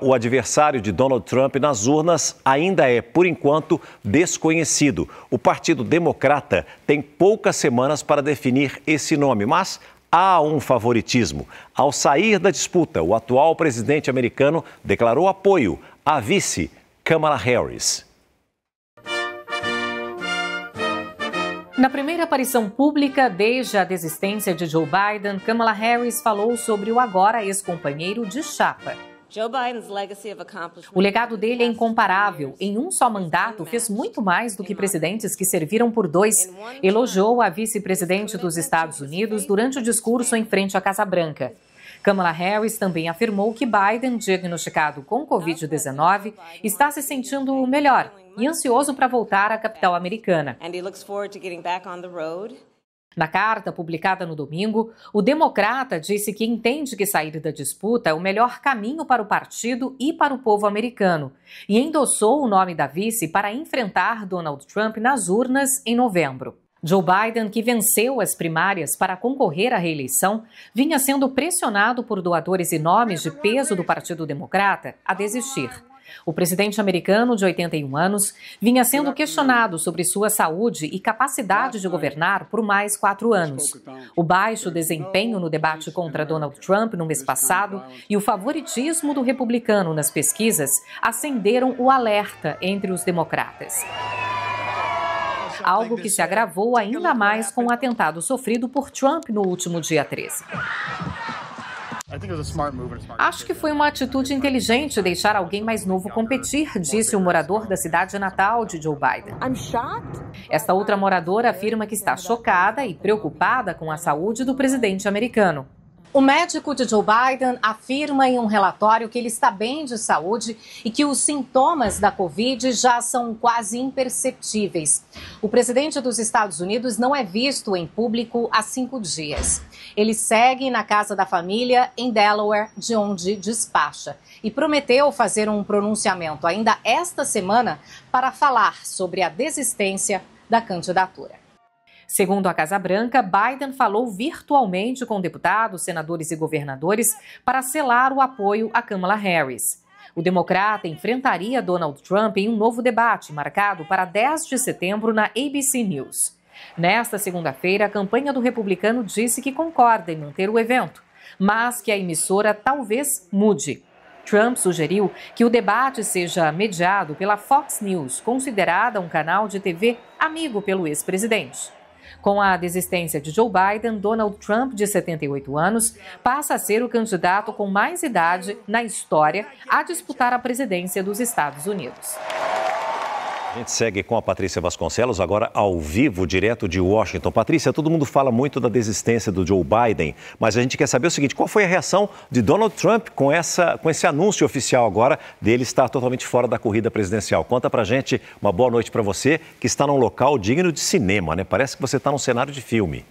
O adversário de Donald Trump nas urnas ainda é, por enquanto, desconhecido. O Partido Democrata tem poucas semanas para definir esse nome, mas há um favoritismo. Ao sair da disputa, o atual presidente americano declarou apoio à vice Kamala Harris. Na primeira aparição pública desde a desistência de Joe Biden, Kamala Harris falou sobre o agora ex-companheiro de chapa. O legado dele é incomparável. Em um só mandato, fez muito mais do que presidentes que serviram por dois. Elogiou a vice-presidente dos Estados Unidos durante o discurso em frente à Casa Branca. Kamala Harris também afirmou que Biden, diagnosticado com Covid-19, está se sentindo melhor e ansioso para voltar à capital americana. Na carta publicada no domingo, o democrata disse que entende que sair da disputa é o melhor caminho para o partido e para o povo americano e endossou o nome da vice para enfrentar Donald Trump nas urnas em novembro. Joe Biden, que venceu as primárias para concorrer à reeleição, vinha sendo pressionado por doadores e nomes de peso do Partido Democrata a desistir. O presidente americano, de 81 anos, vinha sendo questionado sobre sua saúde e capacidade de governar por mais quatro anos. O baixo desempenho no debate contra né? Donald Trump no mês passado e o favoritismo do republicano nas pesquisas acenderam o alerta entre os democratas tá algo que se agravou ainda mais com o atentado sofrido por Trump no último dia 13. Acho que foi uma atitude inteligente deixar alguém mais novo competir, disse o um morador da cidade natal de Joe Biden. Esta outra moradora afirma que está chocada e preocupada com a saúde do presidente americano. O médico de Joe Biden afirma em um relatório que ele está bem de saúde e que os sintomas da Covid já são quase imperceptíveis. O presidente dos Estados Unidos não é visto em público há cinco dias. Ele segue na casa da família em Delaware, de onde despacha, e prometeu fazer um pronunciamento ainda esta semana para falar sobre a desistência da candidatura. Segundo a Casa Branca, Biden falou virtualmente com deputados, senadores e governadores para selar o apoio a Kamala Harris. O democrata enfrentaria Donald Trump em um novo debate marcado para 10 de setembro na ABC News. Nesta segunda-feira, a campanha do republicano disse que concorda em manter o evento, mas que a emissora talvez mude. Trump sugeriu que o debate seja mediado pela Fox News, considerada um canal de TV amigo pelo ex-presidente. Com a desistência de Joe Biden, Donald Trump, de 78 anos, passa a ser o candidato com mais idade na história a disputar a presidência dos Estados Unidos. A gente segue com a Patrícia Vasconcelos, agora ao vivo, direto de Washington. Patrícia, todo mundo fala muito da desistência do Joe Biden, mas a gente quer saber o seguinte: qual foi a reação de Donald Trump com, essa, com esse anúncio oficial agora dele estar totalmente fora da corrida presidencial? Conta pra gente, uma boa noite para você, que está num local digno de cinema, né? Parece que você está num cenário de filme.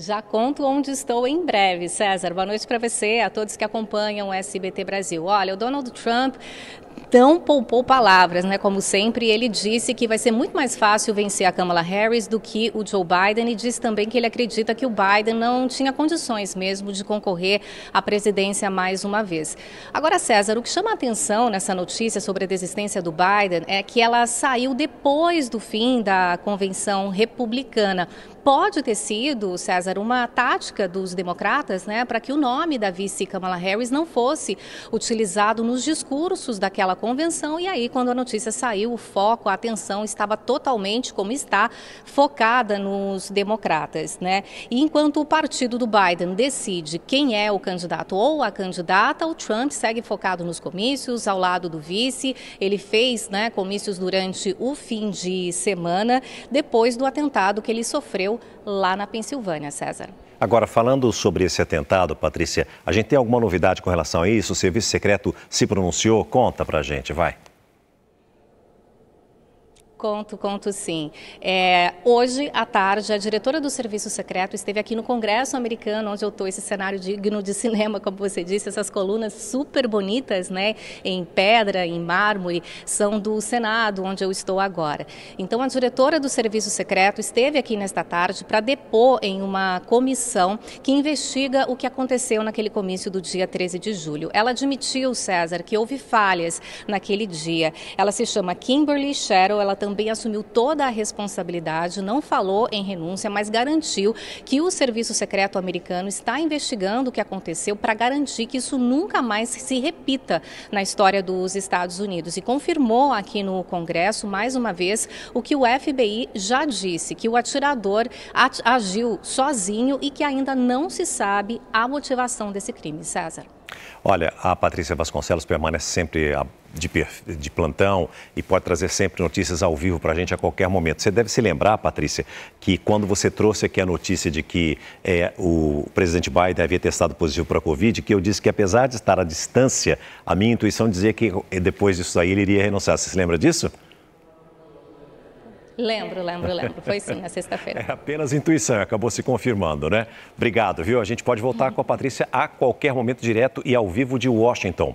Já conto onde estou em breve. César, boa noite para você, a todos que acompanham o SBT Brasil. Olha, o Donald Trump tão poupou palavras, né? Como sempre, ele disse que vai ser muito mais fácil vencer a Kamala Harris do que o Joe Biden e disse também que ele acredita que o Biden não tinha condições mesmo de concorrer à presidência mais uma vez. Agora, César, o que chama a atenção nessa notícia sobre a desistência do Biden é que ela saiu depois do fim da convenção republicana. Pode ter sido, César, era uma tática dos democratas né, para que o nome da vice Kamala Harris não fosse utilizado nos discursos daquela convenção. E aí, quando a notícia saiu, o foco, a atenção estava totalmente, como está, focada nos democratas. Né? E enquanto o partido do Biden decide quem é o candidato ou a candidata, o Trump segue focado nos comícios, ao lado do vice. Ele fez né, comícios durante o fim de semana, depois do atentado que ele sofreu lá na Pensilvânia. César. Agora, falando sobre esse atentado, Patrícia, a gente tem alguma novidade com relação a isso? O Serviço Secreto se pronunciou? Conta pra gente, vai. Conto, conto sim. É, hoje à tarde, a diretora do Serviço Secreto esteve aqui no Congresso Americano, onde eu estou, esse cenário digno de cinema, como você disse, essas colunas super bonitas, né, em pedra, em mármore, são do Senado, onde eu estou agora. Então, a diretora do Serviço Secreto esteve aqui nesta tarde para depor em uma comissão que investiga o que aconteceu naquele comício do dia 13 de julho. Ela admitiu, César, que houve falhas naquele dia. Ela se chama Kimberly Sherrill, ela também também assumiu toda a responsabilidade, não falou em renúncia, mas garantiu que o Serviço Secreto americano está investigando o que aconteceu para garantir que isso nunca mais se repita na história dos Estados Unidos. E confirmou aqui no Congresso, mais uma vez, o que o FBI já disse, que o atirador agiu sozinho e que ainda não se sabe a motivação desse crime. César. Olha, a Patrícia Vasconcelos permanece sempre de, de plantão e pode trazer sempre notícias ao vivo para a gente a qualquer momento. Você deve se lembrar, Patrícia, que quando você trouxe aqui a notícia de que é, o presidente Biden havia testado positivo para a Covid, que eu disse que apesar de estar à distância, a minha intuição dizia que eh, depois disso aí ele iria renunciar. Você se lembra disso? Lembro, lembro, lembro. Foi sim, na sexta-feira. É apenas intuição, acabou se confirmando, né? Obrigado, viu? A gente pode voltar com a Patrícia a qualquer momento, direto e ao vivo de Washington.